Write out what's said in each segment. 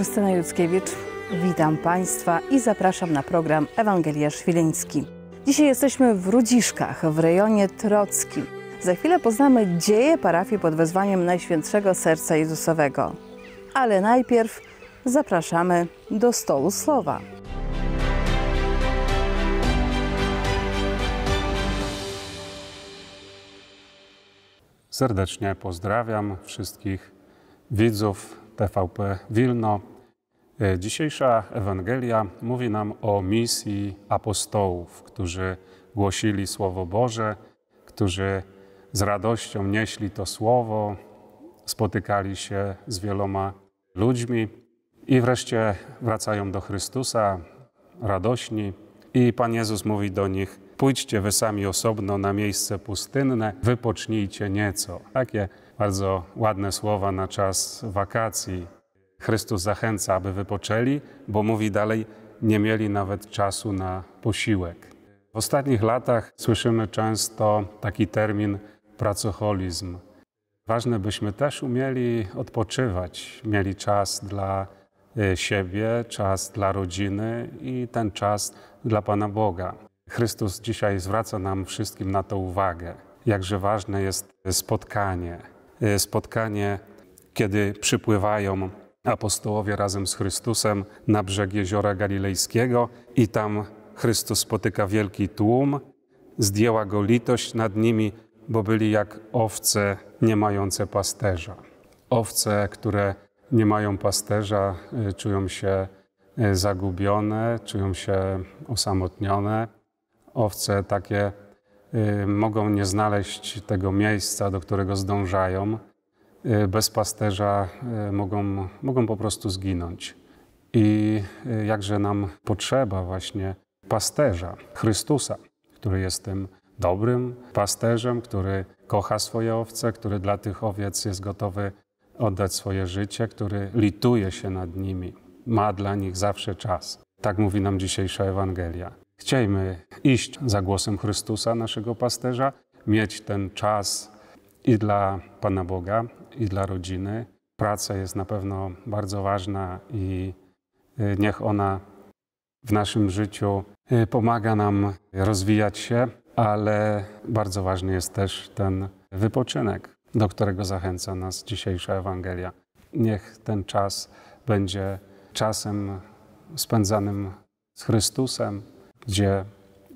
Krystyna Juckiewicz. Witam Państwa i zapraszam na program Ewangelia Świliński. Dzisiaj jesteśmy w Rudziszkach, w rejonie Trockim. Za chwilę poznamy dzieje parafii pod wezwaniem Najświętszego Serca Jezusowego. Ale najpierw zapraszamy do stołu słowa. Serdecznie pozdrawiam wszystkich widzów TVP Wilno. E, dzisiejsza Ewangelia mówi nam o misji apostołów, którzy głosili Słowo Boże, którzy z radością nieśli to Słowo, spotykali się z wieloma ludźmi i wreszcie wracają do Chrystusa radośni. I Pan Jezus mówi do nich: Pójdźcie wy sami osobno na miejsce pustynne, wypocznijcie nieco. Takie bardzo ładne słowa na czas wakacji. Chrystus zachęca, aby wypoczęli, bo mówi dalej, nie mieli nawet czasu na posiłek. W ostatnich latach słyszymy często taki termin pracoholizm. Ważne, byśmy też umieli odpoczywać, mieli czas dla e, siebie, czas dla rodziny i ten czas dla Pana Boga. Chrystus dzisiaj zwraca nam wszystkim na to uwagę, jakże ważne jest spotkanie, Y, spotkanie, kiedy przypływają apostołowie razem z Chrystusem na brzeg jeziora galilejskiego i tam Chrystus spotyka wielki tłum. Zdjęła go litość nad nimi, bo byli jak owce nie mające pasterza. Owce, które nie mają pasterza, y, czują się y, zagubione, czują się osamotnione. Owce takie Y, mogą nie znaleźć tego miejsca, do którego zdążają. Y, bez pasterza y, mogą, mogą po prostu zginąć. I jakże nam potrzeba właśnie pasterza, Chrystusa, który jest tym dobrym pasterzem, który kocha swoje owce, który dla tych owiec jest gotowy oddać swoje życie, który lituje się nad nimi, ma dla nich zawsze czas. Tak mówi nam dzisiejsza Ewangelia. Chciejmy iść za głosem Chrystusa, naszego pasterza, mieć ten czas i dla Pana Boga, i dla rodziny. Praca jest na pewno bardzo ważna i y, niech ona w naszym życiu y, pomaga nam rozwijać się, ale bardzo ważny jest też ten wypoczynek, do którego zachęca nas dzisiejsza Ewangelia. Niech ten czas będzie czasem spędzanym z Chrystusem, gdzie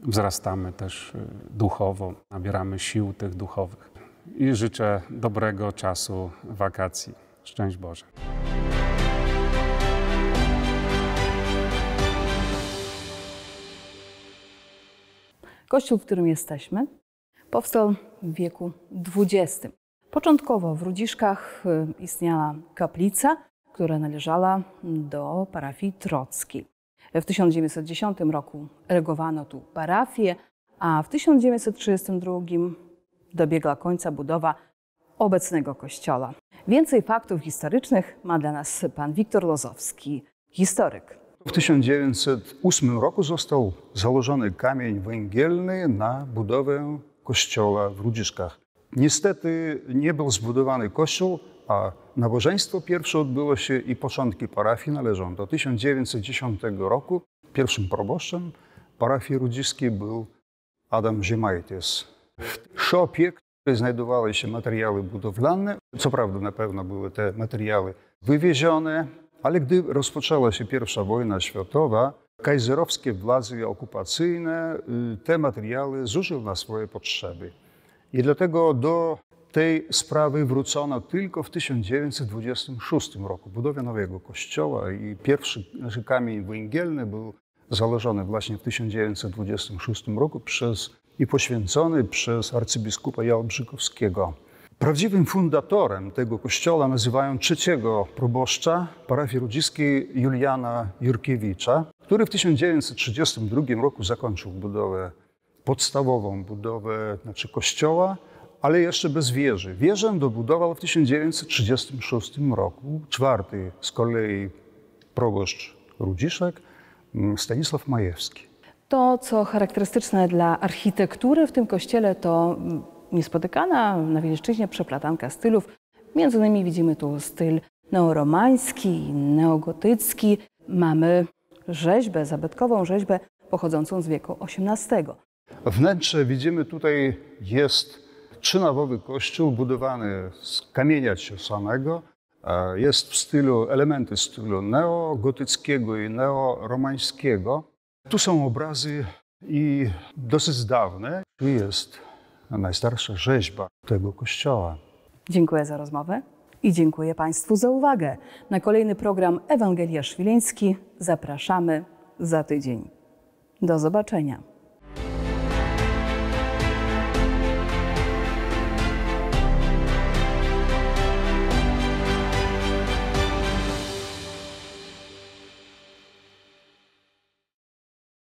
wzrastamy też y, duchowo, nabieramy sił tych duchowych. I życzę dobrego czasu wakacji. Szczęść Boże. Kościół, w którym jesteśmy, powstał w wieku XX. Początkowo w Rudziszkach y, istniała kaplica, która należała do parafii Trockiej. W 1910 roku regowano tu parafię, a w 1932 dobiegła końca budowa obecnego kościoła. Więcej faktów historycznych ma dla nas pan Wiktor Lozowski, historyk. W 1908 roku został założony kamień węgielny na budowę kościoła w Rudziszkach. Niestety nie był zbudowany kościół, a nabożeństwo pierwsze odbyło się i początki parafii należą do 1910 roku. Pierwszym proboszczem parafii rudziskiej był Adam Ziemajtis. W szopie, w znajdowały się materiały budowlane, co prawda na pewno były te materiały wywiezione, ale gdy rozpoczęła się pierwsza wojna światowa, kajzerowskie władze okupacyjne y, te materiały zużyły na swoje potrzeby. I dlatego do tej sprawy wrócono tylko w 1926 roku. Budowie nowego kościoła i pierwszy znaczy, kamień węgielny był założony właśnie w 1926 roku przez, i poświęcony przez arcybiskupa Jałbrzykowskiego. Prawdziwym fundatorem tego kościoła nazywają trzeciego proboszcza parafii rodziskiej Juliana Jurkiewicza, który w 1932 roku zakończył budowę podstawową, budowę znaczy kościoła, ale jeszcze bez wieży. Wieżę dobudował w 1936 roku czwarty z kolei proboszcz Rudziszek mm, Stanisław Majewski. To, co charakterystyczne dla architektury w tym kościele, to mm, niespotykana na Wielszczyźnie przeplatanka stylów. Między innymi widzimy tu styl neoromański, neogotycki. Mamy rzeźbę, zabytkową rzeźbę pochodzącą z wieku XVIII. Wnętrze widzimy tutaj jest trzynawowy kościół budowany z kamienia ciosanego. E, jest w stylu, elementy stylu neogotyckiego i neoromańskiego. Tu są obrazy i dosyć dawne. Tu jest najstarsza rzeźba tego kościoła. Dziękuję za rozmowę i dziękuję Państwu za uwagę. Na kolejny program Ewangelia Szwileński zapraszamy za tydzień. Do zobaczenia.